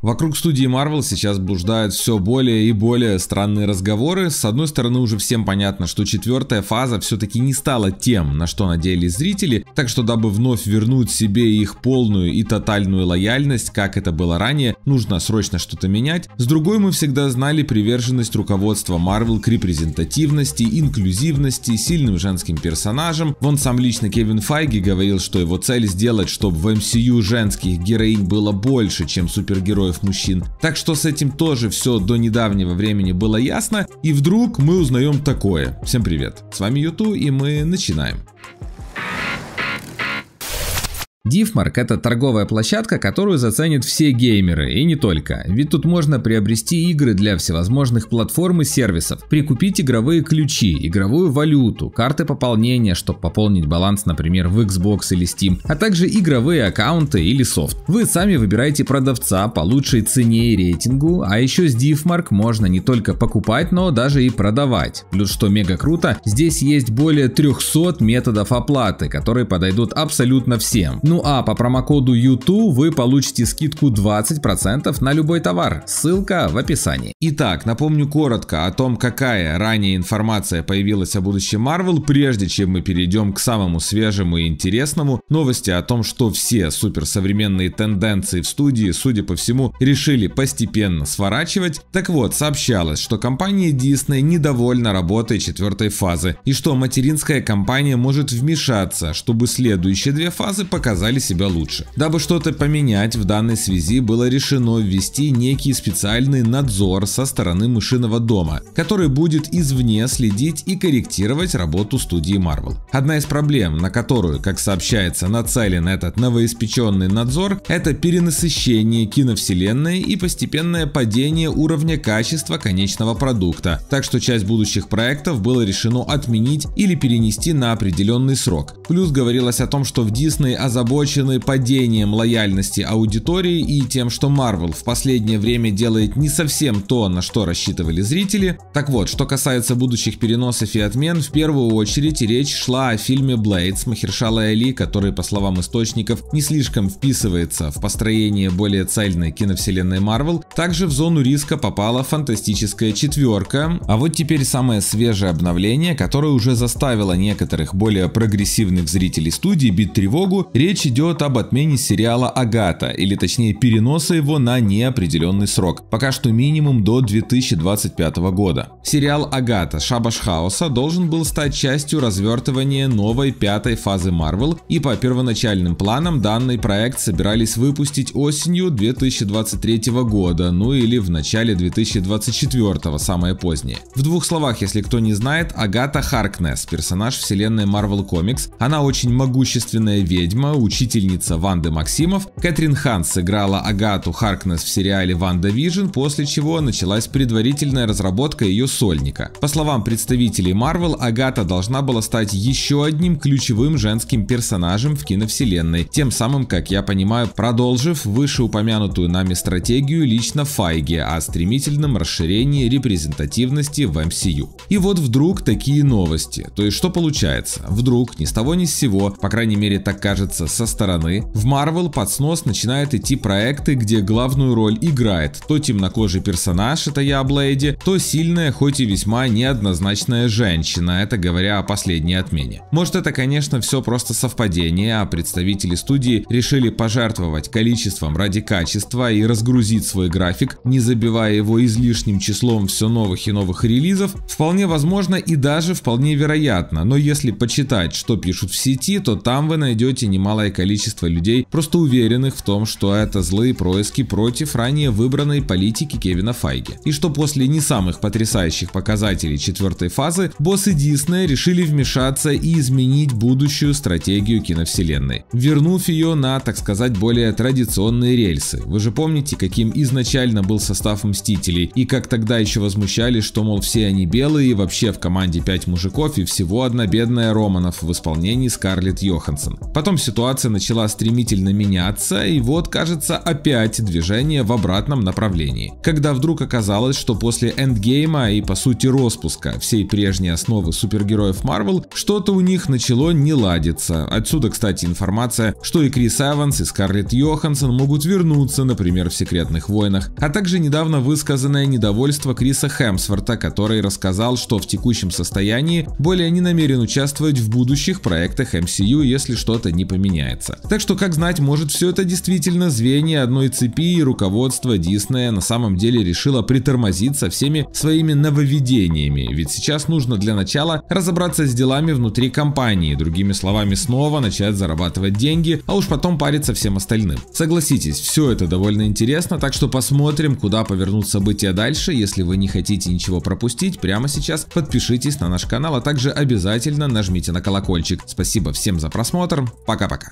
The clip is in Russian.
Вокруг студии Marvel сейчас блуждают все более и более странные разговоры. С одной стороны, уже всем понятно, что четвертая фаза все-таки не стала тем, на что надеялись зрители, так что дабы вновь вернуть себе их полную и тотальную лояльность, как это было ранее, нужно срочно что-то менять. С другой, мы всегда знали приверженность руководства Marvel к репрезентативности, инклюзивности, сильным женским персонажам. Вон сам лично Кевин Файги говорил, что его цель сделать, чтобы в MCU женских героинь было больше, чем супергероев героев мужчин. Так что с этим тоже все до недавнего времени было ясно. И вдруг мы узнаем такое. Всем привет, с вами Юту и мы начинаем. Дифмарк – это торговая площадка, которую заценят все геймеры, и не только. Ведь тут можно приобрести игры для всевозможных платформ и сервисов, прикупить игровые ключи, игровую валюту, карты пополнения, чтобы пополнить баланс, например, в Xbox или Steam, а также игровые аккаунты или софт. Вы сами выбираете продавца по лучшей цене и рейтингу, а еще с Дифмарк можно не только покупать, но даже и продавать. Плюс что мега круто, здесь есть более 300 методов оплаты, которые подойдут абсолютно всем. Ну ну, а по промокоду YouTube вы получите скидку 20% на любой товар. Ссылка в описании. Итак, напомню коротко о том, какая ранее информация появилась о будущем Marvel, прежде чем мы перейдем к самому свежему и интересному. Новости о том, что все суперсовременные тенденции в студии, судя по всему, решили постепенно сворачивать. Так вот, сообщалось, что компания Disney недовольна работой четвертой фазы и что материнская компания может вмешаться, чтобы следующие две фазы показать знали себя лучше. Дабы что-то поменять, в данной связи было решено ввести некий специальный надзор со стороны мышиного дома, который будет извне следить и корректировать работу студии Marvel. Одна из проблем, на которую, как сообщается, нацелен этот новоиспеченный надзор, это перенасыщение киновселенной и постепенное падение уровня качества конечного продукта, так что часть будущих проектов было решено отменить или перенести на определенный срок. Плюс говорилось о том, что в Disney озабочены озабочены падением лояльности аудитории и тем, что Marvel в последнее время делает не совсем то, на что рассчитывали зрители. Так вот, что касается будущих переносов и отмен, в первую очередь речь шла о фильме «Блейдс» Махершала Али, который, по словам источников, не слишком вписывается в построение более цельной киновселенной Marvel. Также в зону риска попала «Фантастическая четверка». А вот теперь самое свежее обновление, которое уже заставило некоторых более прогрессивных зрителей студии бить тревогу, речь Речь идет об отмене сериала «Агата», или точнее переноса его на неопределенный срок, пока что минимум до 2025 года. Сериал «Агата. Шабаш Хаоса» должен был стать частью развертывания новой пятой фазы Marvel, и по первоначальным планам данный проект собирались выпустить осенью 2023 года, ну или в начале 2024, самое позднее. В двух словах, если кто не знает, Агата Харкнес, персонаж вселенной Marvel Comics, она очень могущественная ведьма, учительница Ванды Максимов, Кэтрин Хан сыграла Агату Харкнес в сериале «Ванда Вижн», после чего началась предварительная разработка ее сольника. По словам представителей Marvel, Агата должна была стать еще одним ключевым женским персонажем в киновселенной, тем самым, как я понимаю, продолжив вышеупомянутую нами стратегию лично Файги о стремительном расширении репрезентативности в MCU. И вот вдруг такие новости. То есть что получается? Вдруг ни с того ни с сего, по крайней мере так кажется со стороны, в Marvel под снос начинают идти проекты, где главную роль играет то темнокожий персонаж, это я о то сильная, хоть и весьма неоднозначная женщина, это говоря о последней отмене. Может это конечно все просто совпадение, а представители студии решили пожертвовать количеством ради качества и разгрузить свой график, не забивая его излишним числом все новых и новых релизов, вполне возможно и даже вполне вероятно, но если почитать, что пишут в сети, то там вы найдете немало большое количество людей, просто уверенных в том, что это злые происки против ранее выбранной политики Кевина Файги. И что после не самых потрясающих показателей четвертой фазы, боссы Диснея решили вмешаться и изменить будущую стратегию киновселенной, вернув ее на, так сказать, более традиционные рельсы. Вы же помните, каким изначально был состав Мстителей, и как тогда еще возмущались, что, мол, все они белые, и вообще в команде 5 мужиков, и всего одна бедная Романов в исполнении Скарлетт Йоханссон. Потом ситуация ситуация начала стремительно меняться, и вот, кажется, опять движение в обратном направлении. Когда вдруг оказалось, что после эндгейма и, по сути, распуска всей прежней основы супергероев Марвел, что-то у них начало не ладиться. Отсюда, кстати, информация, что и Крис Эванс, и Скарлетт Йоханссон могут вернуться, например, в «Секретных войнах», а также недавно высказанное недовольство Криса Хемсворта, который рассказал, что в текущем состоянии более не намерен участвовать в будущих проектах MCU, если что-то не поменяется меняется. Так что, как знать, может все это действительно звенья одной цепи и руководство Диснея на самом деле решило притормозить со всеми своими нововведениями, ведь сейчас нужно для начала разобраться с делами внутри компании, другими словами снова начать зарабатывать деньги, а уж потом париться всем остальным. Согласитесь, все это довольно интересно, так что посмотрим, куда повернут события дальше. Если вы не хотите ничего пропустить, прямо сейчас подпишитесь на наш канал, а также обязательно нажмите на колокольчик. Спасибо всем за просмотр, пока-пока.